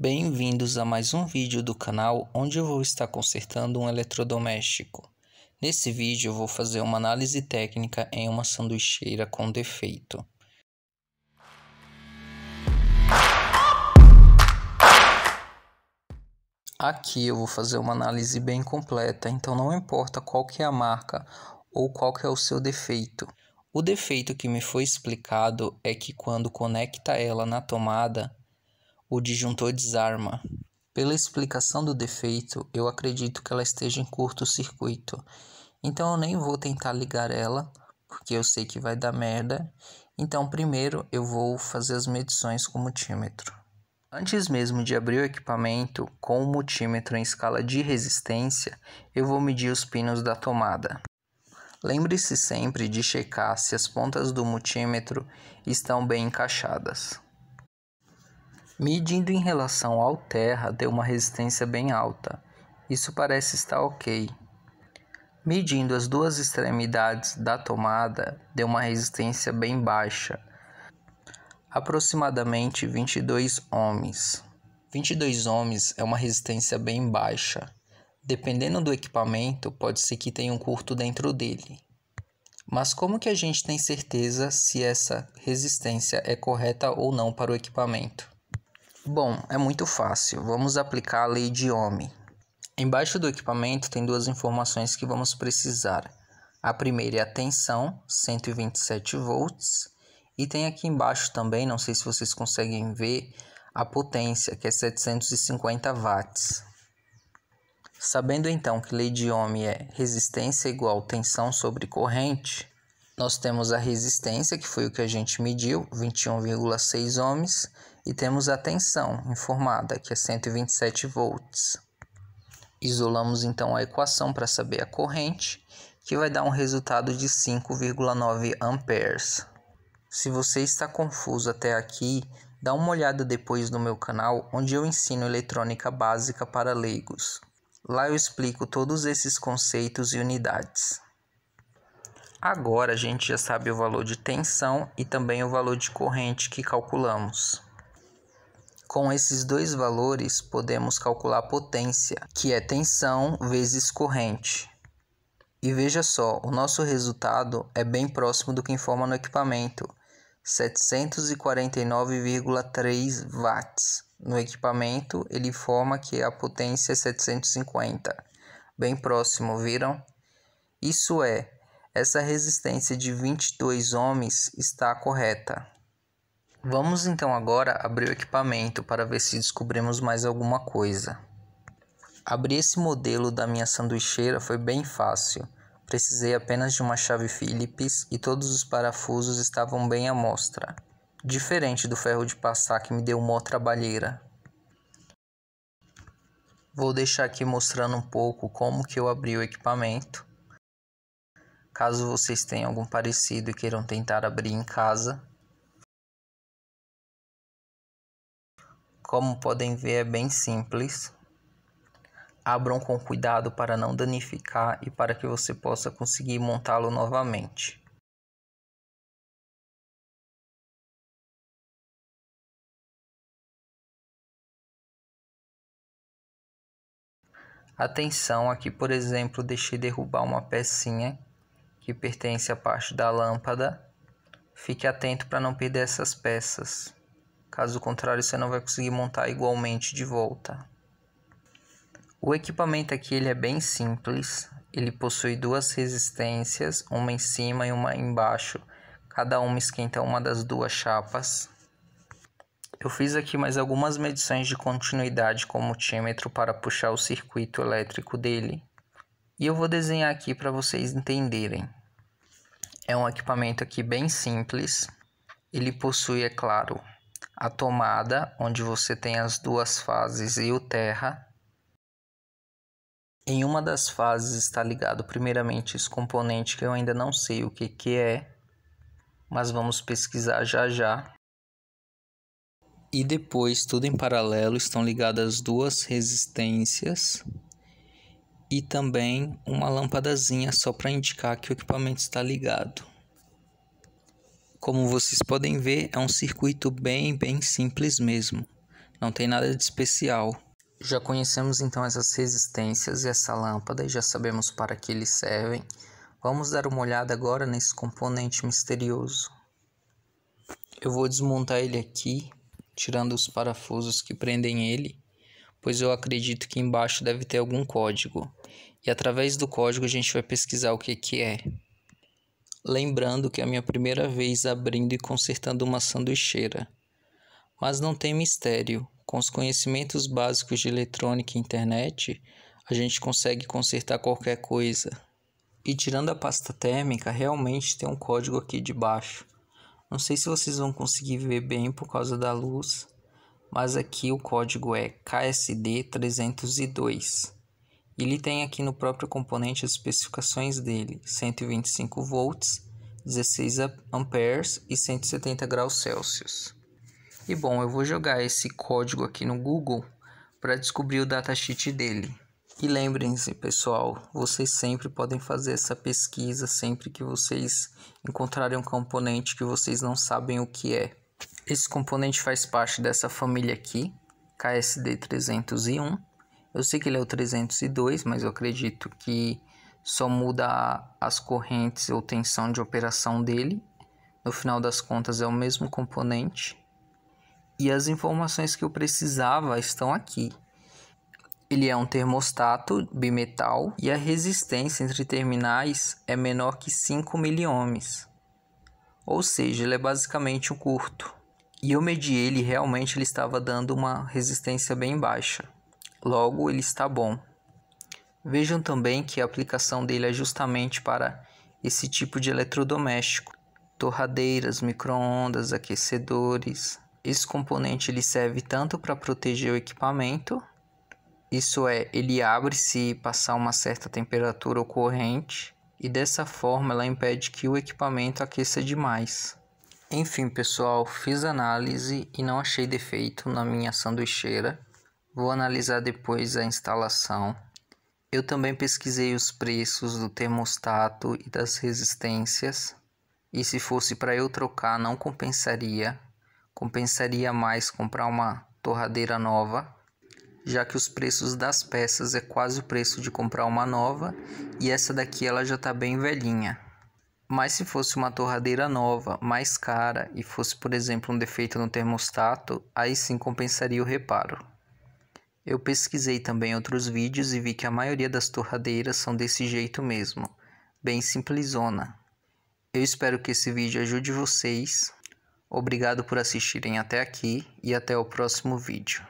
Bem-vindos a mais um vídeo do canal onde eu vou estar consertando um eletrodoméstico. Nesse vídeo eu vou fazer uma análise técnica em uma sanduicheira com defeito. Aqui eu vou fazer uma análise bem completa, então não importa qual que é a marca ou qual que é o seu defeito. O defeito que me foi explicado é que quando conecta ela na tomada, o disjuntor desarma. Pela explicação do defeito, eu acredito que ela esteja em curto-circuito. Então eu nem vou tentar ligar ela, porque eu sei que vai dar merda. Então primeiro eu vou fazer as medições com o multímetro. Antes mesmo de abrir o equipamento com o multímetro em escala de resistência, eu vou medir os pinos da tomada. Lembre-se sempre de checar se as pontas do multímetro estão bem encaixadas. Medindo em relação ao Terra, deu uma resistência bem alta. Isso parece estar ok. Medindo as duas extremidades da tomada, deu uma resistência bem baixa, aproximadamente 22 ohms. 22 ohms é uma resistência bem baixa. Dependendo do equipamento, pode ser que tenha um curto dentro dele. Mas como que a gente tem certeza se essa resistência é correta ou não para o equipamento? Bom, é muito fácil. Vamos aplicar a lei de Ohm. Embaixo do equipamento tem duas informações que vamos precisar. A primeira é a tensão, 127 volts, e tem aqui embaixo também, não sei se vocês conseguem ver, a potência, que é 750 watts. Sabendo então que lei de Ohm é resistência igual tensão sobre corrente, nós temos a resistência, que foi o que a gente mediu, 21,6 ohms, e temos a tensão informada, que é 127 volts. Isolamos então a equação para saber a corrente, que vai dar um resultado de 5,9 amperes. Se você está confuso até aqui, dá uma olhada depois no meu canal, onde eu ensino eletrônica básica para leigos. Lá eu explico todos esses conceitos e unidades. Agora a gente já sabe o valor de tensão e também o valor de corrente que calculamos. Com esses dois valores, podemos calcular a potência, que é tensão vezes corrente. E veja só, o nosso resultado é bem próximo do que informa no equipamento, 749,3 watts. No equipamento, ele informa que a potência é 750, bem próximo, viram? Isso é, essa resistência de 22 ohms está correta. Vamos então agora abrir o equipamento para ver se descobrimos mais alguma coisa. Abrir esse modelo da minha sanduicheira foi bem fácil. Precisei apenas de uma chave Phillips e todos os parafusos estavam bem à mostra. Diferente do ferro de passar que me deu uma trabalheira. Vou deixar aqui mostrando um pouco como que eu abri o equipamento. Caso vocês tenham algum parecido e queiram tentar abrir em casa, Como podem ver, é bem simples. Abram com cuidado para não danificar e para que você possa conseguir montá-lo novamente. Atenção, aqui por exemplo, deixei derrubar uma pecinha que pertence à parte da lâmpada. Fique atento para não perder essas peças. Caso contrário, você não vai conseguir montar igualmente de volta. O equipamento aqui ele é bem simples. Ele possui duas resistências, uma em cima e uma embaixo. Cada uma esquenta uma das duas chapas. Eu fiz aqui mais algumas medições de continuidade com o multímetro para puxar o circuito elétrico dele. E eu vou desenhar aqui para vocês entenderem. É um equipamento aqui bem simples. Ele possui, é claro, a tomada, onde você tem as duas fases e o terra. Em uma das fases está ligado primeiramente esse componente que eu ainda não sei o que, que é, mas vamos pesquisar já já. E depois, tudo em paralelo, estão ligadas duas resistências e também uma lâmpadazinha só para indicar que o equipamento está ligado. Como vocês podem ver, é um circuito bem, bem simples mesmo. Não tem nada de especial. Já conhecemos então essas resistências e essa lâmpada e já sabemos para que eles servem. Vamos dar uma olhada agora nesse componente misterioso. Eu vou desmontar ele aqui, tirando os parafusos que prendem ele, pois eu acredito que embaixo deve ter algum código. E através do código a gente vai pesquisar o que, que é lembrando que é a minha primeira vez abrindo e consertando uma sanduicheira. Mas não tem mistério, com os conhecimentos básicos de eletrônica e internet, a gente consegue consertar qualquer coisa. E tirando a pasta térmica, realmente tem um código aqui de baixo. Não sei se vocês vão conseguir ver bem por causa da luz, mas aqui o código é KSD302. Ele tem aqui no próprio componente as especificações dele: 125 volts, 16 amperes e 170 graus Celsius. E bom, eu vou jogar esse código aqui no Google para descobrir o datasheet dele. E lembrem-se, pessoal, vocês sempre podem fazer essa pesquisa sempre que vocês encontrarem um componente que vocês não sabem o que é. Esse componente faz parte dessa família aqui, KSD301, eu sei que ele é o 302, mas eu acredito que só muda as correntes ou tensão de operação dele. No final das contas, é o mesmo componente. E as informações que eu precisava estão aqui. Ele é um termostato bimetal e a resistência entre terminais é menor que 5 miliohms. Ou seja, ele é basicamente um curto. E eu medi ele realmente ele estava dando uma resistência bem baixa logo ele está bom. Vejam também que a aplicação dele é justamente para esse tipo de eletrodoméstico, torradeiras, microondas, aquecedores. Esse componente ele serve tanto para proteger o equipamento, isso é, ele abre se passar uma certa temperatura ou corrente, e dessa forma ela impede que o equipamento aqueça demais. Enfim, pessoal, fiz análise e não achei defeito na minha sanduicheira Vou analisar depois a instalação. Eu também pesquisei os preços do termostato e das resistências. E se fosse para eu trocar, não compensaria. Compensaria mais comprar uma torradeira nova, já que os preços das peças é quase o preço de comprar uma nova, e essa daqui ela já está bem velhinha. Mas se fosse uma torradeira nova, mais cara, e fosse, por exemplo, um defeito no termostato, aí sim compensaria o reparo. Eu pesquisei também outros vídeos e vi que a maioria das torradeiras são desse jeito mesmo, bem simplesona. Eu espero que esse vídeo ajude vocês. Obrigado por assistirem até aqui e até o próximo vídeo.